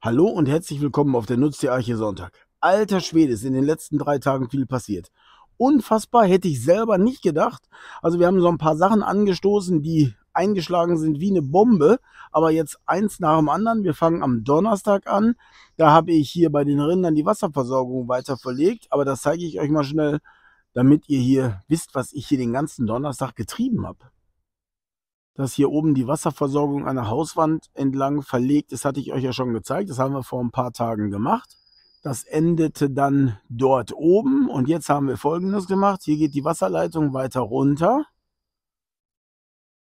Hallo und herzlich willkommen auf der Nutz Sonntag. Alter Schwede, ist in den letzten drei Tagen viel passiert. Unfassbar, hätte ich selber nicht gedacht. Also wir haben so ein paar Sachen angestoßen, die eingeschlagen sind wie eine Bombe, aber jetzt eins nach dem anderen. Wir fangen am Donnerstag an. Da habe ich hier bei den Rindern die Wasserversorgung weiter verlegt, aber das zeige ich euch mal schnell, damit ihr hier wisst, was ich hier den ganzen Donnerstag getrieben habe dass hier oben die Wasserversorgung an der Hauswand entlang verlegt ist, hatte ich euch ja schon gezeigt. Das haben wir vor ein paar Tagen gemacht. Das endete dann dort oben und jetzt haben wir folgendes gemacht. Hier geht die Wasserleitung weiter runter.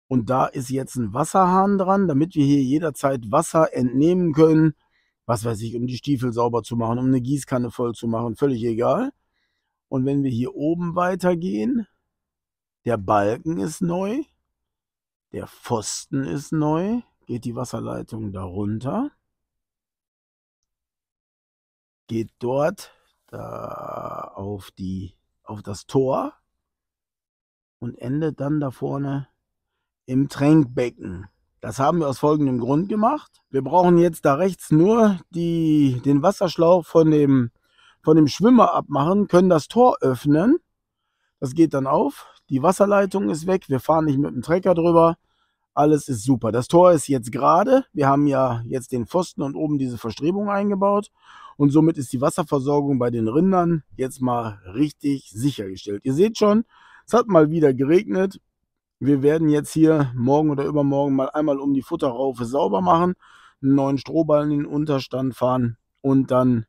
Und da ist jetzt ein Wasserhahn dran, damit wir hier jederzeit Wasser entnehmen können. Was weiß ich, um die Stiefel sauber zu machen, um eine Gießkanne voll zu machen, völlig egal. Und wenn wir hier oben weitergehen, der Balken ist neu. Der Pfosten ist neu. Geht die Wasserleitung darunter. Geht dort da auf, die, auf das Tor und endet dann da vorne im Tränkbecken. Das haben wir aus folgendem Grund gemacht. Wir brauchen jetzt da rechts nur die, den Wasserschlauch von dem, von dem Schwimmer abmachen, können das Tor öffnen. Das geht dann auf. Die Wasserleitung ist weg. Wir fahren nicht mit dem Trecker drüber. Alles ist super. Das Tor ist jetzt gerade. Wir haben ja jetzt den Pfosten und oben diese Verstrebung eingebaut. Und somit ist die Wasserversorgung bei den Rindern jetzt mal richtig sichergestellt. Ihr seht schon, es hat mal wieder geregnet. Wir werden jetzt hier morgen oder übermorgen mal einmal um die Futterraufe sauber machen, einen neuen Strohballen in den Unterstand fahren und dann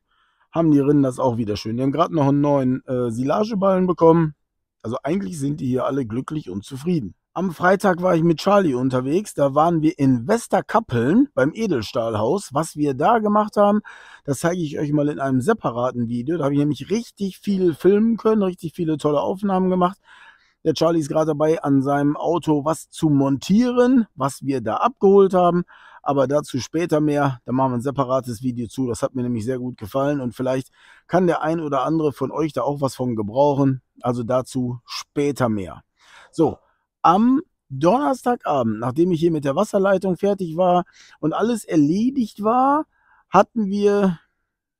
haben die Rinder das auch wieder schön. Die haben gerade noch einen neuen äh, Silageballen bekommen. Also eigentlich sind die hier alle glücklich und zufrieden. Am Freitag war ich mit Charlie unterwegs. Da waren wir in Westerkappeln beim Edelstahlhaus. Was wir da gemacht haben, das zeige ich euch mal in einem separaten Video. Da habe ich nämlich richtig viel filmen können, richtig viele tolle Aufnahmen gemacht. Der Charlie ist gerade dabei, an seinem Auto was zu montieren, was wir da abgeholt haben. Aber dazu später mehr. Da machen wir ein separates Video zu. Das hat mir nämlich sehr gut gefallen. Und vielleicht kann der ein oder andere von euch da auch was von gebrauchen. Also dazu später mehr. So, am Donnerstagabend, nachdem ich hier mit der Wasserleitung fertig war und alles erledigt war, hatten wir,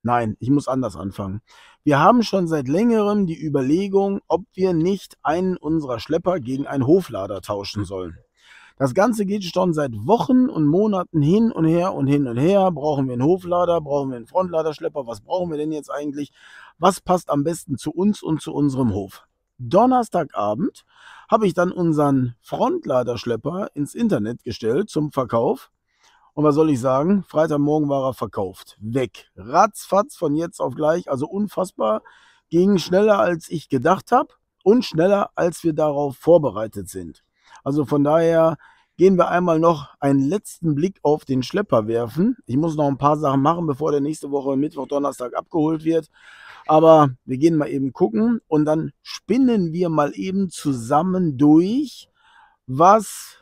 nein, ich muss anders anfangen. Wir haben schon seit längerem die Überlegung, ob wir nicht einen unserer Schlepper gegen einen Hoflader tauschen sollen. Das Ganze geht schon seit Wochen und Monaten hin und her und hin und her. Brauchen wir einen Hoflader? Brauchen wir einen Frontladerschlepper? Was brauchen wir denn jetzt eigentlich? Was passt am besten zu uns und zu unserem Hof? Donnerstagabend habe ich dann unseren Frontladerschlepper ins Internet gestellt zum Verkauf. Und was soll ich sagen? Freitagmorgen war er verkauft. Weg. Ratzfatz von jetzt auf gleich. Also unfassbar. Ging schneller, als ich gedacht habe. Und schneller, als wir darauf vorbereitet sind. Also von daher gehen wir einmal noch einen letzten Blick auf den Schlepper werfen. Ich muss noch ein paar Sachen machen, bevor der nächste Woche Mittwoch, Donnerstag abgeholt wird. Aber wir gehen mal eben gucken und dann spinnen wir mal eben zusammen durch, was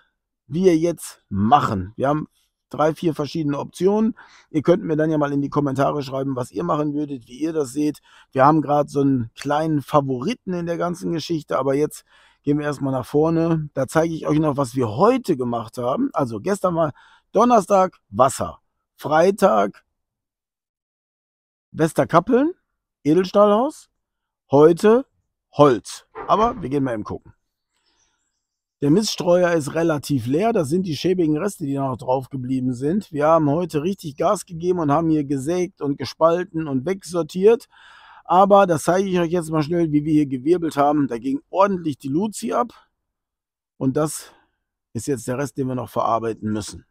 wir jetzt machen. Wir haben drei, vier verschiedene Optionen. Ihr könnt mir dann ja mal in die Kommentare schreiben, was ihr machen würdet, wie ihr das seht. Wir haben gerade so einen kleinen Favoriten in der ganzen Geschichte, aber jetzt gehen wir erstmal nach vorne. Da zeige ich euch noch, was wir heute gemacht haben. Also gestern war Donnerstag Wasser, Freitag Westerkappeln, Edelstahlhaus, heute Holz. Aber wir gehen mal eben gucken. Der Miststreuer ist relativ leer. Das sind die schäbigen Reste, die noch drauf geblieben sind. Wir haben heute richtig Gas gegeben und haben hier gesägt und gespalten und wegsortiert. Aber das zeige ich euch jetzt mal schnell, wie wir hier gewirbelt haben. Da ging ordentlich die Luzi ab. Und das ist jetzt der Rest, den wir noch verarbeiten müssen.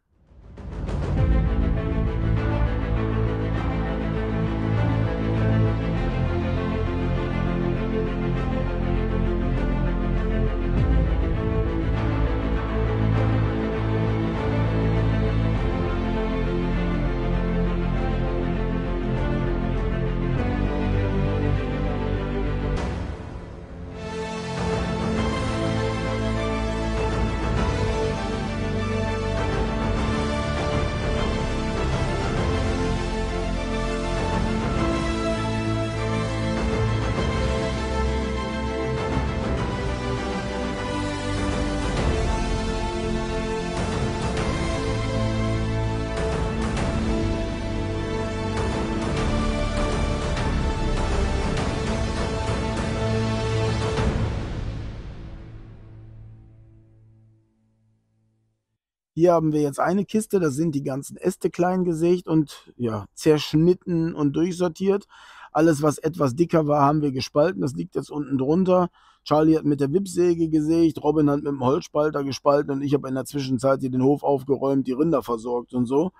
Hier haben wir jetzt eine Kiste, da sind die ganzen Äste klein gesägt und ja, zerschnitten und durchsortiert. Alles, was etwas dicker war, haben wir gespalten. Das liegt jetzt unten drunter. Charlie hat mit der Wippsäge gesägt, Robin hat mit dem Holzspalter gespalten und ich habe in der Zwischenzeit hier den Hof aufgeräumt, die Rinder versorgt und so.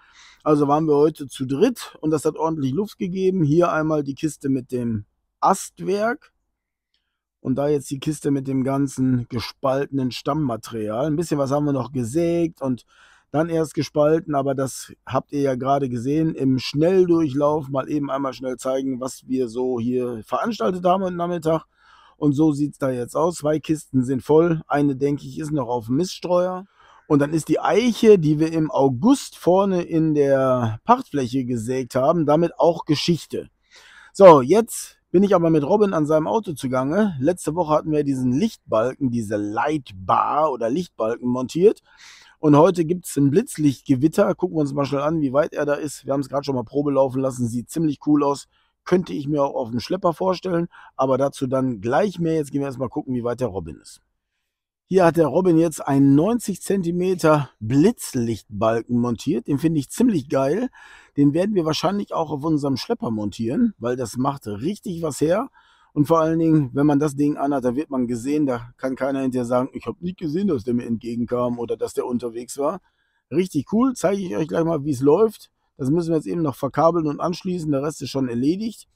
Also waren wir heute zu dritt und das hat ordentlich Luft gegeben. Hier einmal die Kiste mit dem Astwerk und da jetzt die Kiste mit dem ganzen gespaltenen Stammmaterial. Ein bisschen was haben wir noch gesägt und dann erst gespalten, aber das habt ihr ja gerade gesehen. Im Schnelldurchlauf mal eben einmal schnell zeigen, was wir so hier veranstaltet haben heute Nachmittag. Und so sieht es da jetzt aus. Zwei Kisten sind voll. Eine, denke ich, ist noch auf dem Miststreuer. Und dann ist die Eiche, die wir im August vorne in der Pachtfläche gesägt haben, damit auch Geschichte. So, jetzt bin ich aber mit Robin an seinem Auto zugange. Letzte Woche hatten wir diesen Lichtbalken, diese Lightbar oder Lichtbalken montiert. Und heute gibt es ein Blitzlichtgewitter. Gucken wir uns mal schnell an, wie weit er da ist. Wir haben es gerade schon mal Probe laufen lassen. Sieht ziemlich cool aus. Könnte ich mir auch auf dem Schlepper vorstellen. Aber dazu dann gleich mehr. Jetzt gehen wir erstmal gucken, wie weit der Robin ist. Hier hat der Robin jetzt einen 90 cm Blitzlichtbalken montiert. Den finde ich ziemlich geil. Den werden wir wahrscheinlich auch auf unserem Schlepper montieren, weil das macht richtig was her. Und vor allen Dingen, wenn man das Ding anhat, da wird man gesehen, da kann keiner hinterher sagen, ich habe nicht gesehen, dass der mir entgegenkam oder dass der unterwegs war. Richtig cool, zeige ich euch gleich mal, wie es läuft. Das müssen wir jetzt eben noch verkabeln und anschließen, der Rest ist schon erledigt.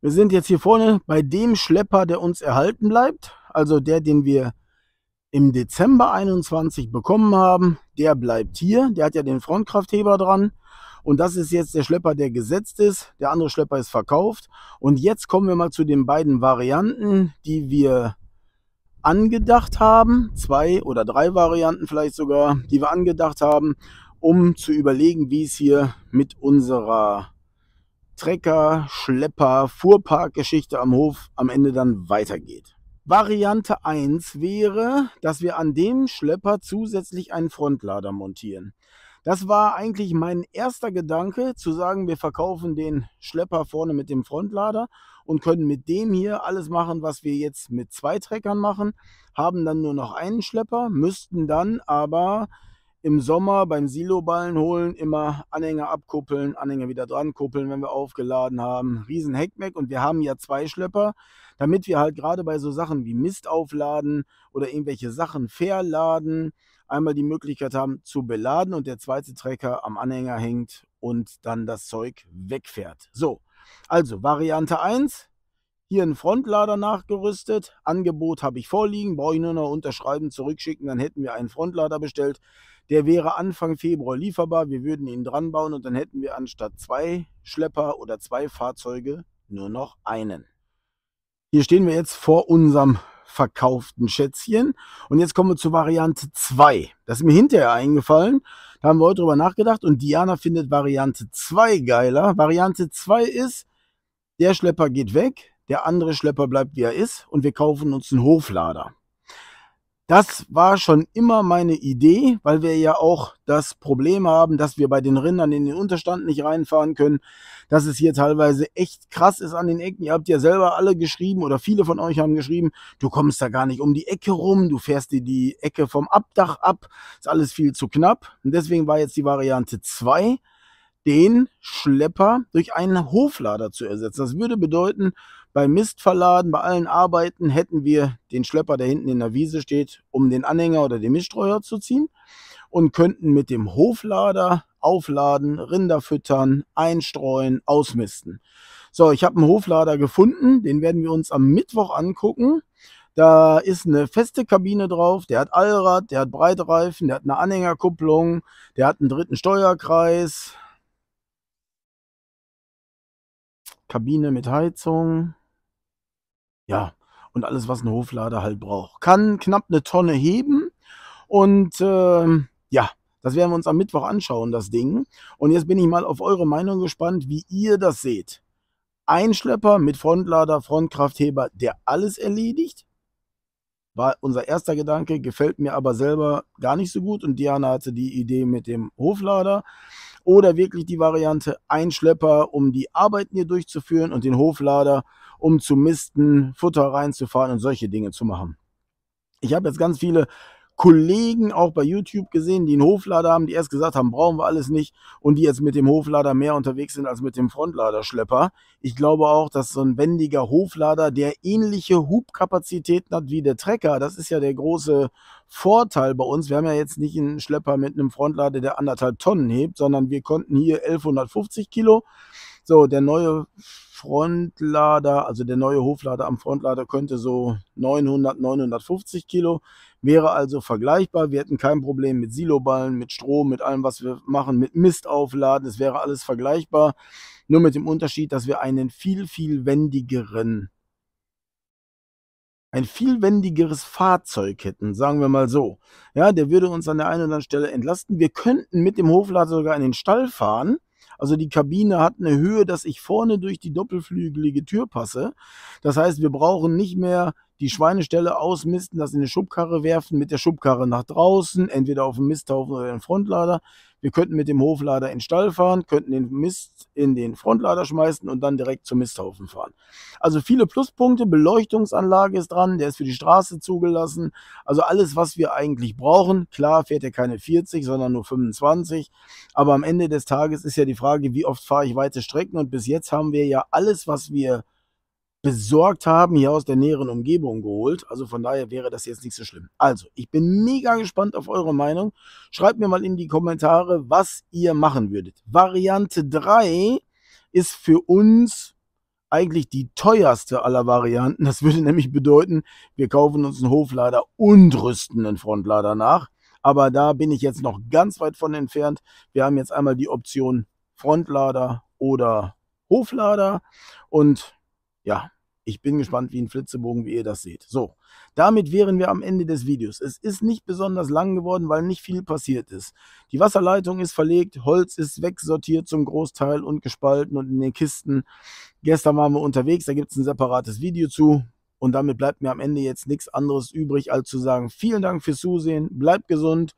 Wir sind jetzt hier vorne bei dem Schlepper, der uns erhalten bleibt, also der, den wir im Dezember 21 bekommen haben. Der bleibt hier, der hat ja den Frontkraftheber dran und das ist jetzt der Schlepper, der gesetzt ist. Der andere Schlepper ist verkauft. Und jetzt kommen wir mal zu den beiden Varianten, die wir angedacht haben. Zwei oder drei Varianten vielleicht sogar, die wir angedacht haben, um zu überlegen, wie es hier mit unserer Trecker, Schlepper, Fuhrparkgeschichte am Hof am Ende dann weitergeht. Variante 1 wäre, dass wir an dem Schlepper zusätzlich einen Frontlader montieren. Das war eigentlich mein erster Gedanke, zu sagen, wir verkaufen den Schlepper vorne mit dem Frontlader und können mit dem hier alles machen, was wir jetzt mit zwei Treckern machen, haben dann nur noch einen Schlepper, müssten dann aber im Sommer beim Siloballen holen, immer Anhänger abkuppeln, Anhänger wieder dran kuppeln, wenn wir aufgeladen haben. Riesen Heckmeck und wir haben ja zwei Schlepper, damit wir halt gerade bei so Sachen wie Mist aufladen oder irgendwelche Sachen verladen einmal die Möglichkeit haben zu beladen und der zweite Trecker am Anhänger hängt und dann das Zeug wegfährt. So, also Variante 1, hier ein Frontlader nachgerüstet. Angebot habe ich vorliegen, brauche ich nur noch unterschreiben, zurückschicken, dann hätten wir einen Frontlader bestellt. Der wäre Anfang Februar lieferbar, wir würden ihn dran bauen und dann hätten wir anstatt zwei Schlepper oder zwei Fahrzeuge nur noch einen. Hier stehen wir jetzt vor unserem verkauften Schätzchen. Und jetzt kommen wir zur Variante 2. Das ist mir hinterher eingefallen. Da haben wir heute drüber nachgedacht und Diana findet Variante 2 geiler. Variante 2 ist, der Schlepper geht weg, der andere Schlepper bleibt wie er ist und wir kaufen uns einen Hoflader. Das war schon immer meine Idee, weil wir ja auch das Problem haben, dass wir bei den Rindern in den Unterstand nicht reinfahren können, dass es hier teilweise echt krass ist an den Ecken. Ihr habt ja selber alle geschrieben oder viele von euch haben geschrieben, du kommst da gar nicht um die Ecke rum, du fährst dir die Ecke vom Abdach ab, ist alles viel zu knapp. Und deswegen war jetzt die Variante zwei den Schlepper durch einen Hoflader zu ersetzen. Das würde bedeuten, beim Mistverladen, bei allen Arbeiten hätten wir den Schlepper, der hinten in der Wiese steht, um den Anhänger oder den Miststreuer zu ziehen und könnten mit dem Hoflader aufladen, Rinder füttern, einstreuen, ausmisten. So, ich habe einen Hoflader gefunden, den werden wir uns am Mittwoch angucken. Da ist eine feste Kabine drauf, der hat Allrad, der hat Breitreifen, der hat eine Anhängerkupplung, der hat einen dritten Steuerkreis, Kabine mit Heizung, ja, und alles, was ein Hoflader halt braucht. Kann knapp eine Tonne heben und äh, ja, das werden wir uns am Mittwoch anschauen, das Ding. Und jetzt bin ich mal auf eure Meinung gespannt, wie ihr das seht. Einschlepper mit Frontlader, Frontkraftheber, der alles erledigt. War unser erster Gedanke, gefällt mir aber selber gar nicht so gut. Und Diana hatte die Idee mit dem Hoflader oder wirklich die Variante Einschlepper, um die Arbeiten hier durchzuführen und den Hoflader, um zu misten, Futter reinzufahren und solche Dinge zu machen. Ich habe jetzt ganz viele Kollegen auch bei YouTube gesehen, die einen Hoflader haben, die erst gesagt haben, brauchen wir alles nicht und die jetzt mit dem Hoflader mehr unterwegs sind als mit dem Frontladerschlepper. Ich glaube auch, dass so ein wendiger Hoflader, der ähnliche Hubkapazitäten hat wie der Trecker, das ist ja der große Vorteil bei uns. Wir haben ja jetzt nicht einen Schlepper mit einem Frontlader, der anderthalb Tonnen hebt, sondern wir konnten hier 1150 Kilo so, der neue Frontlader, also der neue Hoflader am Frontlader könnte so 900, 950 Kilo, wäre also vergleichbar. Wir hätten kein Problem mit Siloballen, mit Strom, mit allem, was wir machen, mit Mist aufladen. Es wäre alles vergleichbar, nur mit dem Unterschied, dass wir einen viel, viel wendigeren, ein viel wendigeres Fahrzeug hätten, sagen wir mal so. Ja, der würde uns an der einen oder anderen Stelle entlasten. Wir könnten mit dem Hoflader sogar in den Stall fahren also die Kabine hat eine Höhe, dass ich vorne durch die doppelflügelige Tür passe. Das heißt, wir brauchen nicht mehr die Schweineställe ausmisten, das in eine Schubkarre werfen, mit der Schubkarre nach draußen, entweder auf den Misthaufen oder den Frontlader. Wir könnten mit dem Hoflader in den Stall fahren, könnten den Mist in den Frontlader schmeißen und dann direkt zum Misthaufen fahren. Also viele Pluspunkte, Beleuchtungsanlage ist dran, der ist für die Straße zugelassen. Also alles, was wir eigentlich brauchen. Klar fährt er keine 40, sondern nur 25. Aber am Ende des Tages ist ja die Frage, wie oft fahre ich weite Strecken und bis jetzt haben wir ja alles, was wir besorgt haben, hier aus der näheren Umgebung geholt. Also von daher wäre das jetzt nicht so schlimm. Also, ich bin mega gespannt auf eure Meinung. Schreibt mir mal in die Kommentare, was ihr machen würdet. Variante 3 ist für uns eigentlich die teuerste aller Varianten. Das würde nämlich bedeuten, wir kaufen uns einen Hoflader und rüsten einen Frontlader nach. Aber da bin ich jetzt noch ganz weit von entfernt. Wir haben jetzt einmal die Option Frontlader oder Hoflader und ja, ich bin gespannt wie ein Flitzebogen, wie ihr das seht. So, damit wären wir am Ende des Videos. Es ist nicht besonders lang geworden, weil nicht viel passiert ist. Die Wasserleitung ist verlegt, Holz ist wegsortiert zum Großteil und gespalten und in den Kisten. Gestern waren wir unterwegs, da gibt es ein separates Video zu. Und damit bleibt mir am Ende jetzt nichts anderes übrig, als zu sagen, vielen Dank fürs Zusehen, bleibt gesund.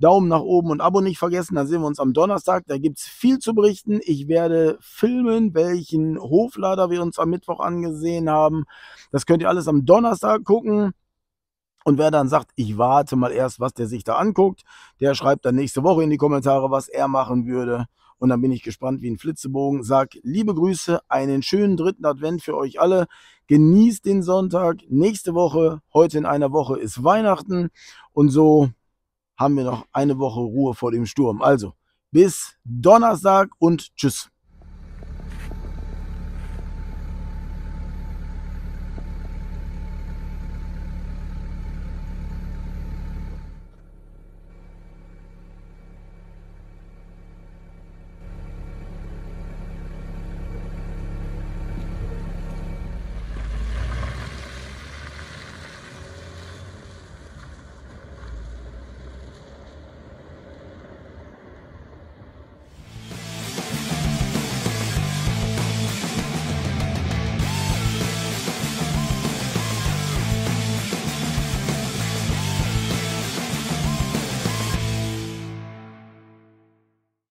Daumen nach oben und Abo nicht vergessen. Dann sehen wir uns am Donnerstag. Da gibt es viel zu berichten. Ich werde filmen, welchen Hoflader wir uns am Mittwoch angesehen haben. Das könnt ihr alles am Donnerstag gucken. Und wer dann sagt, ich warte mal erst, was der sich da anguckt, der schreibt dann nächste Woche in die Kommentare, was er machen würde. Und dann bin ich gespannt wie ein Flitzebogen. Sag liebe Grüße, einen schönen dritten Advent für euch alle. Genießt den Sonntag. Nächste Woche, heute in einer Woche ist Weihnachten. Und so haben wir noch eine Woche Ruhe vor dem Sturm. Also bis Donnerstag und tschüss.